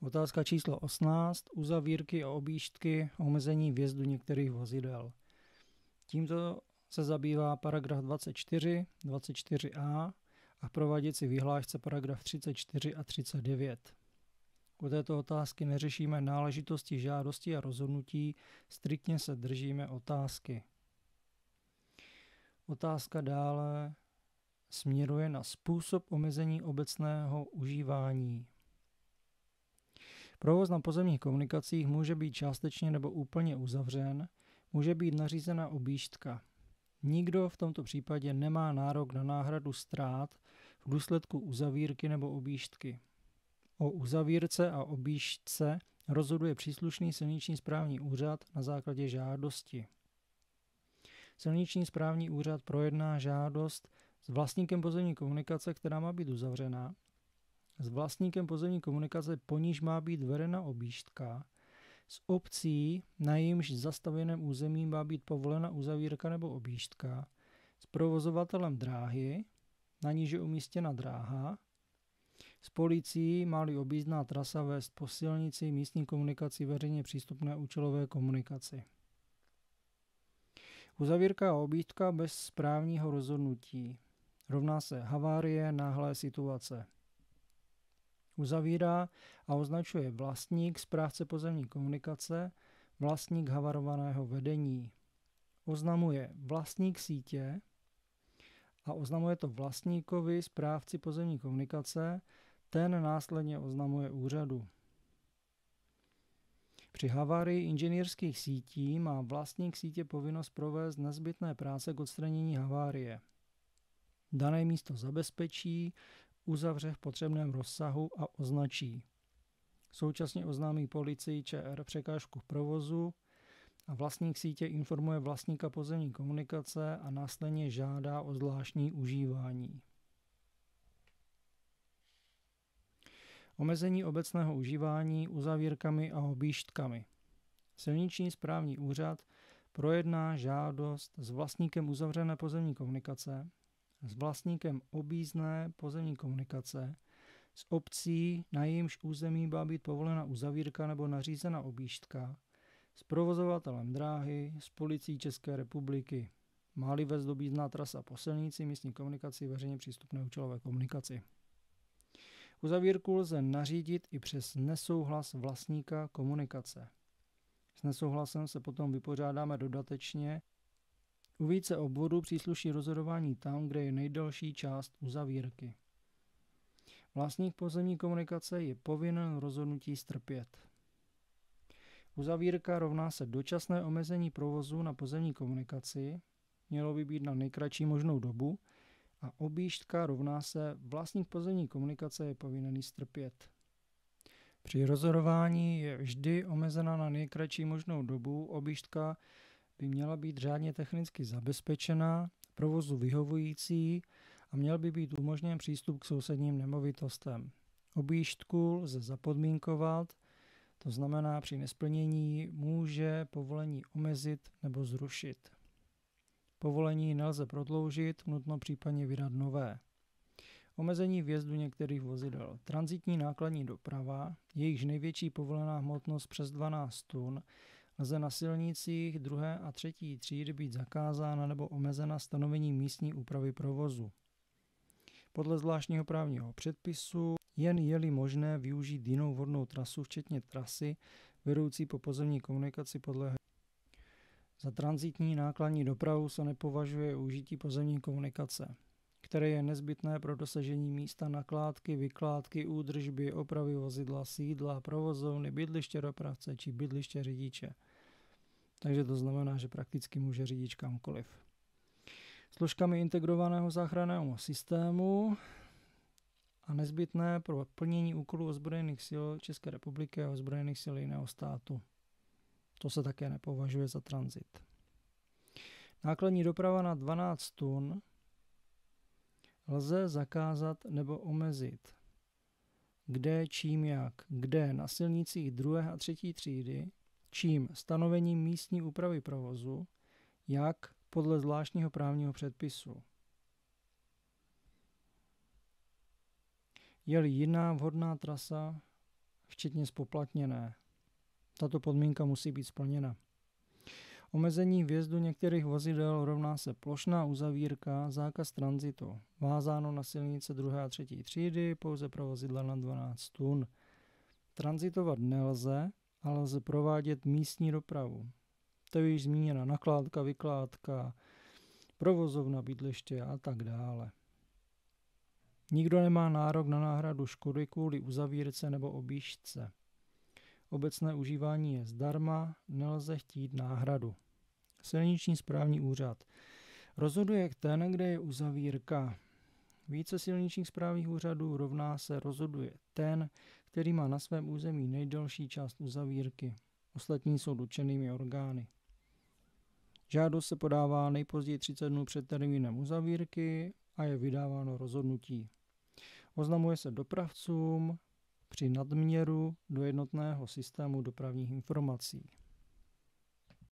Otázka číslo 18. Uzavírky a objíždky a omezení vjezdu některých vozidel. Tímto se zabývá paragraf 24, 24a a prováděcí vyhlášce paragraf 34 a 39. U této otázky neřešíme náležitosti žádosti a rozhodnutí, striktně se držíme otázky. Otázka dále směruje na způsob omezení obecného užívání. Provoz na pozemních komunikacích může být částečně nebo úplně uzavřen, může být nařízena objížďka. Nikdo v tomto případě nemá nárok na náhradu ztrát v důsledku uzavírky nebo objížďky. O uzavírce a objížďce rozhoduje příslušný silniční správní úřad na základě žádosti. Silniční správní úřad projedná žádost s vlastníkem pozemní komunikace, která má být uzavřená, s vlastníkem pozemní komunikace, po níž má být vedena objíždka, s obcí, na jejímž zastavěném území má být povolena uzavírka nebo objíždka, s provozovatelem dráhy, na níž je umístěna dráha, s policií má-li objízdná trasa vést po silnici, místní komunikaci, veřejně přístupné účelové komunikaci. Uzavírka a objízdka bez správního rozhodnutí. Rovná se havárie, náhlé situace uzavírá a označuje vlastník správce pozemní komunikace, vlastník havarovaného vedení. Oznamuje vlastník sítě a oznamuje to vlastníkovi zprávci pozemní komunikace, ten následně oznamuje úřadu. Při havárii inženýrských sítí má vlastník sítě povinnost provést nezbytné práce k odstranění havárie. Dané místo zabezpečí, uzavře v potřebném rozsahu a označí. Současně oznámí policii ČR překážku provozu a vlastník sítě informuje vlastníka pozemní komunikace a následně žádá o zvláštní užívání. Omezení obecného užívání uzavírkami a objížďkami. Silniční správní úřad projedná žádost s vlastníkem uzavřené pozemní komunikace s vlastníkem obízné pozemní komunikace, s obcí, na jejímž území má být povolena uzavírka nebo nařízena objížďka, s provozovatelem dráhy, s policií České republiky. Máli vez dobízná trasa po silnici, místní komunikaci, veřejně přístupné účelové komunikaci. Uzavírku lze nařídit i přes nesouhlas vlastníka komunikace. S nesouhlasem se potom vypořádáme dodatečně u více obvodů přísluší rozhodování tam, kde je nejdelší část uzavírky. Vlastník pozemní komunikace je povinen rozhodnutí strpět. Uzavírka rovná se dočasné omezení provozu na pozemní komunikaci, mělo by být na nejkratší možnou dobu, a objížďka rovná se vlastník pozemní komunikace je povinen strpět. Při rozhodování je vždy omezena na nejkratší možnou dobu objížďka by měla být řádně technicky zabezpečená, provozu vyhovující a měl by být umožněn přístup k sousedním nemovitostem. Objíždku lze zapodmínkovat, to znamená při nesplnění může povolení omezit nebo zrušit. Povolení nelze prodloužit, nutno případně vydat nové. Omezení vjezdu některých vozidel. Transitní nákladní doprava, jejichž největší povolená hmotnost přes 12 tun, lze na silnicích druhé a třetí třídy být zakázána nebo omezena stanovení místní úpravy provozu. Podle zvláštního právního předpisu jen je-li možné využít jinou vodnou trasu, včetně trasy vedoucí po pozemní komunikaci podle za transitní nákladní dopravu se nepovažuje užití pozemní komunikace, které je nezbytné pro dosažení místa nakládky, vykládky, údržby, opravy vozidla, sídla, provozovny, bydliště dopravce či bydliště řidiče takže to znamená, že prakticky může řídit kamkoliv. Složkami integrovaného záchranného systému a nezbytné pro plnění úkolů ozbrojených sil České republiky a ozbrojených sil jiného státu. To se také nepovažuje za tranzit. Nákladní doprava na 12 tun lze zakázat nebo omezit. Kde, čím, jak, kde na silnicích druhé a třetí třídy čím stanovením místní úpravy provozu, jak podle zvláštního právního předpisu. Je-li jiná vhodná trasa, včetně spoplatněné. Tato podmínka musí být splněna. Omezení vjezdu některých vozidel rovná se plošná uzavírka, zákaz tranzitu. Vázáno na silnice 2. a 3. třídy pouze pro vozidla na 12 tun. Tranzitovat nelze, a lze provádět místní dopravu. To je již zmíněna nakládka, vykládka, provozovna, bydliště a tak dále. Nikdo nemá nárok na náhradu škody kvůli uzavírce nebo objížďce. Obecné užívání je zdarma, nelze chtít náhradu. Silniční správní úřad. Rozhoduje ten, kde je uzavírka. Více silničních správních úřadů rovná se rozhoduje ten, který má na svém území nejdelší část uzavírky. Ostatní jsou dočenými orgány. Žádost se podává nejpozději 30 dnů před termínem uzavírky a je vydáváno rozhodnutí. Oznamuje se dopravcům při nadměru do jednotného systému dopravních informací.